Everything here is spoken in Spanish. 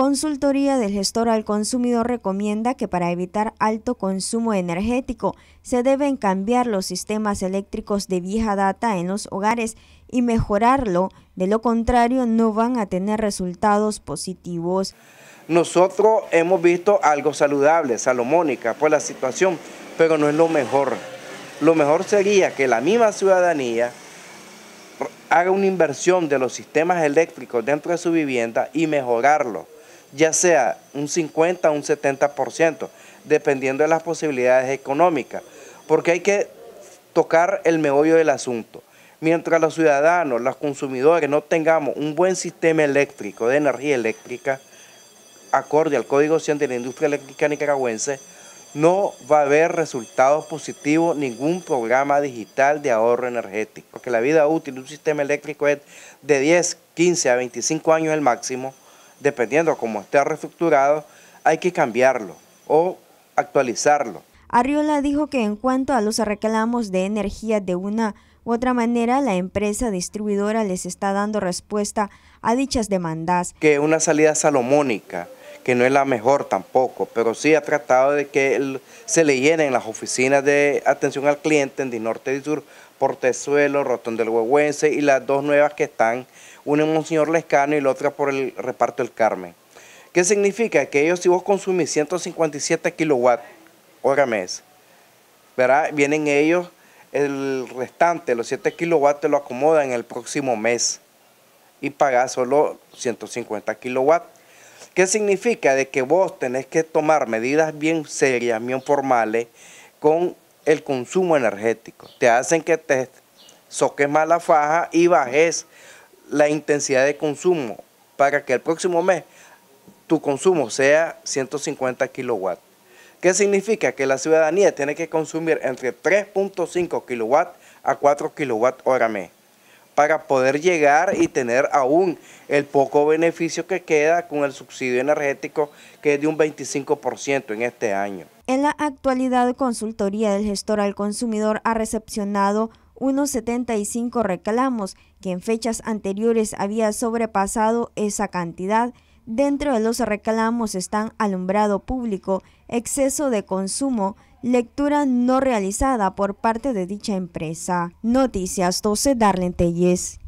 Consultoría del gestor al consumidor recomienda que para evitar alto consumo energético se deben cambiar los sistemas eléctricos de vieja data en los hogares y mejorarlo, de lo contrario no van a tener resultados positivos. Nosotros hemos visto algo saludable, salomónica, por la situación, pero no es lo mejor. Lo mejor sería que la misma ciudadanía haga una inversión de los sistemas eléctricos dentro de su vivienda y mejorarlo ya sea un 50 o un 70%, dependiendo de las posibilidades económicas, porque hay que tocar el meollo del asunto. Mientras los ciudadanos, los consumidores no tengamos un buen sistema eléctrico, de energía eléctrica, acorde al Código 100 de la Industria Eléctrica Nicaragüense, no va a haber resultados positivos ningún programa digital de ahorro energético, porque la vida útil de un sistema eléctrico es de 10, 15 a 25 años el máximo, dependiendo cómo esté reestructurado, hay que cambiarlo o actualizarlo. Arriola dijo que en cuanto a los reclamos de energía de una u otra manera, la empresa distribuidora les está dando respuesta a dichas demandas. Que una salida salomónica que no es la mejor tampoco, pero sí ha tratado de que se le llenen las oficinas de atención al cliente en Dinorte y Sur, Portezuelo, Rotón del Huehuense y las dos nuevas que están, una en señor Lescano y la otra por el reparto del Carmen. ¿Qué significa? Que ellos si vos consumís 157 kilowatts hora mes, Vienen ellos, el restante, los 7 kilowatts te lo acomodan el próximo mes y pagás solo 150 kilowatts. ¿Qué significa? De que vos tenés que tomar medidas bien serias, bien formales, con el consumo energético. Te hacen que te soques más la faja y bajes la intensidad de consumo para que el próximo mes tu consumo sea 150 kilowatts. ¿Qué significa? Que la ciudadanía tiene que consumir entre 3.5 kilowatts a 4 kilowatts hora mes para poder llegar y tener aún el poco beneficio que queda con el subsidio energético que es de un 25% en este año. En la actualidad, Consultoría del Gestor al Consumidor ha recepcionado unos 75 reclamos, que en fechas anteriores había sobrepasado esa cantidad. Dentro de los reclamos están alumbrado público, exceso de consumo, lectura no realizada por parte de dicha empresa. Noticias 12 Darlene Telles.